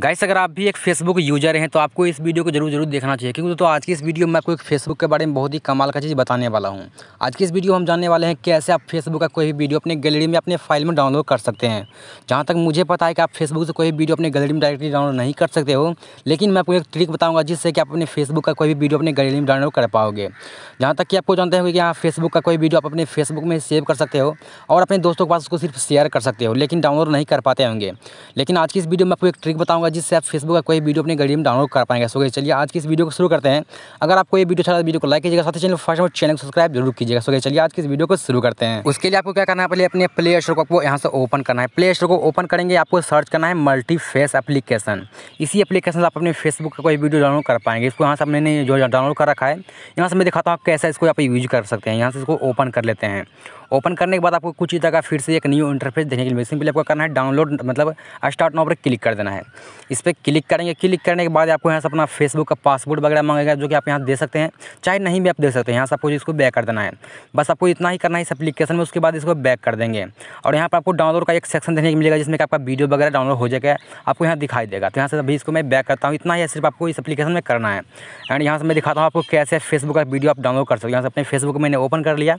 guys अगर आप भी एक फेसबुक यूज़र हैं तो आपको इस वीडियो को जरूर जरूर देखना चाहिए क्योंकि तो आज की इस वीडियो में आपको एक फेसबुक के बारे में बहुत ही कमाल का चीज़ बताने वाला हूँ आज की इस वीडियो हम जानने वाले हैं कैसे आप फेसबुक का कोई भी वीडियो अपने गैलरी में अपने फाइल में डाउनलोड कर सकते हैं जहाँ तक मुझे पता है कि आप फेसबुक से कोई वीडियो अपने गैलरी में डायरेक्टली डाउनलोड नहीं कर सकते हो लेकिन मैं आपको एक ट्रिक बताऊँगा जिससे कि आप अपने फेसबुक का कोई भी वीडियो अपने गैलरी में डाउनलोड कर पाओगे जहाँ तक कि आपको जानते हो कि यहाँ फेसबुक का कोई वीडियो आप अपने फेसबुक में सेव कर सकते हो और अपने दोस्तों के पास उसको सिर्फ शेयर कर सकते हो लेकिन डाउनलोड नहीं कर पाते होंगे लेकिन आज की इस वीडियो में आपको एक ट्रिक बताऊँगा होगा जिससे आप फेसबुक का कोई वीडियो अपनी घड़ी में डाउनलोड कर पाएंगे सो चलिए आज की इस वीडियो को शुरू करते हैं अगर आपको ये वीडियो अच्छा वीडियो को लाइक कीजिएगा साथ ही चैनल फर्स्ट और चैनल को सब्सक्राइब जरूर कीजिएगा सो चलिए आज की इस वीडियो को शुरू करते हैं उसके लिए आपको क्या करना है पहले अपने प्ले स्टोर को आपको यहाँ से ओपन करना है प्ले स्टोर को ओपन करेंगे आपको सर्च करना है मल्टी फेस एप्लीकेशन इसी एप्लीकेशन से आप अपने फेसबुक का कोई वीडियो डाउनलोड कर पाएंगे इसको यहाँ से मैंने जो डाउनलोड कर रखा है यहाँ से मैं दिखाता हूँ कैसा इसको आप यूज कर सकते हैं यहाँ से इसको ओपन कर लेते हैं ओपन करने के बाद आपको कुछ ही जगह फिर से एक न्यू इंटरफेस देखने के लिए सिंपली आपको करना है डाउनलोड मतलब स्टार्ट नाउ पर क्लिक कर देना है इस पर क्लिक करेंगे क्लिक करने के बाद आपको यहाँ से अपना फेसबुक का पासवर्ड वगैरह मांगेगा जो कि आप यहाँ दे सकते हैं चाहे नहीं भी आप दे सकते हैं यहाँ से आपको इसको बैक कर देना है बस आपको इतना ही करना है इस अपलीकेशन में उसके बाद इसको बैक कर देंगे और यहाँ पर आपको डाउनलोड का एक सेक्शन देखने को मिलेगा जिसमें आपका वीडियो वगैरह डाउनलोड हो जाएगा आपको यहाँ दिखाई देगा तो यहाँ से अभी इसको मैं बैक करता हूँ इतना ही सिर्फ आपको इस अपलीकेशन में करना है एंड यहाँ से मैं दिखाता हूँ आपको कैसे फेसबुक का वीडियो आप डाउनलोड कर सकते हैं यहाँ से अपने फेसबुक मैंने ओपन कर लिया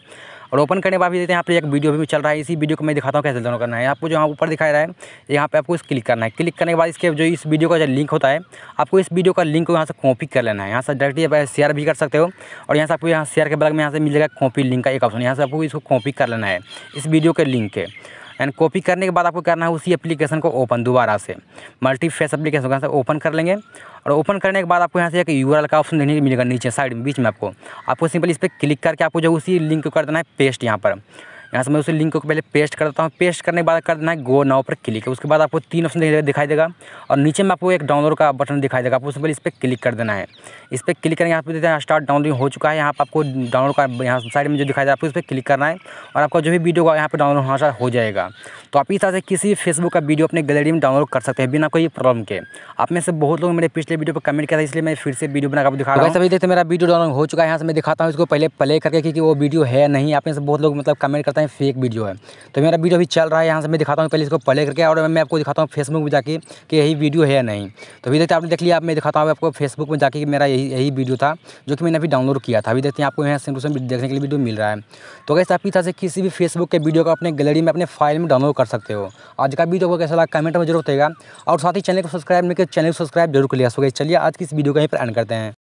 और ओपन करने के बाद भी देते हैं यहाँ पर एक वीडियो भी चल रहा है इसी वीडियो को मैं दिखाता हूँ कैसे दोनों करना है आपको जो यहाँ ऊपर दिखाया रहा है यहाँ पर आपको इस क्लिक करना है क्लिक करने के बाद इसके जो इस वीडियो का जो लिंक होता है आपको इस वीडियो का लिंक को यहाँ से कॉपी कर लेना है यहाँ से डायरेक्टली आप शेयर भी कर सकते हो और यहाँ से आपको यहाँ शेयर के बगल में यहाँ से मिल जाएगा कॉपी लिंक का एक ऑप्शन यहाँ से आपको इसको कॉपी कर लेना है इस वीडियो के लिंक के एंड कॉपी करने के बाद आपको करना है उसी एप्लीकेशन को ओपन दोबारा से मल्टी फेस एप्लीकेशन को से ओपन कर लेंगे और ओपन करने के बाद आपको यहाँ से एक यू का ऑप्शन देखने मिलेगा नीचे साइड बीच में आपको आपको सिंपल इस पर क्लिक करके आपको जो उसी लिंक को कर देना है पेस्ट यहाँ पर यहाँ से मैं उस लिंक को पहले पेस्ट कर देता हूँ पेस्ट करने के बाद कर देना है गो नाव पर क्लिक उसके बाद आपको तीन ऑप्शन दिखाई देगा और नीचे में आपको एक डाउनलोड का बटन दिखाई देगा आपको उससे पहले इस पर क्लिक कर देना है इस पर क्लिक करेंगे यहाँ पर हैं स्टार्ट डाउनलोडिंग हो चुका है यहाँ पर आपको डाउनलोड का यहाँ साइड में जो दिखाई दे रहा है आपको उस पर क्लिक करना है और आपका जो भी वीडियो होगा यहाँ पर डाउनलोड होना हो जाएगा तो आप इस तरह से किसी फेसबुक का वीडियो अपने गैलरी में डाउनलोड कर सकते हैं बिना कोई प्रॉब्लम के आप में से बहुत लोग मेरे पिछले वीडियो पर कमेंट किया था इसलिए मैं फिर से वीडियो बनाकर दिखा रहा तो हूँ सभी देखते मेरा वीडियो डाउनलोड हो चुका है यहाँ से मैं दिखाता हूँ इसको पहले प्ले करके क्योंकि वो वीडियो है नहीं आप में से बहुत लोग मतलब कमेंट करते बताएं फेक वीडियो है तो मेरा वीडियो अभी चल रहा है यहाँ से मैं दिखाता हूँ पहले इसको पहले करके और मैं आपको दिखाता हूँ फेसबुक में जाके कि यही वीडियो है या नहीं तो अभी देखते आपने देख लिया मैं दिखाता हूँ आपको फेसबुक में जाके मेरा यही यही वीडियो था जो कि मैंने अभी डाउनलोड किया था अभी देखते हैं आपको यहाँ सिम टू देखने के लिए वीडियो मिल रहा है तो कैसे आपकी तरह से किसी भी फेसबुक के वीडियो को अपने गैलरी में अपने फाइल में डाउनलोड कर सकते हो आज का वीडियो को कैसा लगा कमेंट में जरूर होगा और साथ ही चैनल को सब्सक्राइब नहीं चैनल को सब्सक्राइब जरूर कर लिया सो चलिए आज की इस वीडियो को यहीं पर एंड करते हैं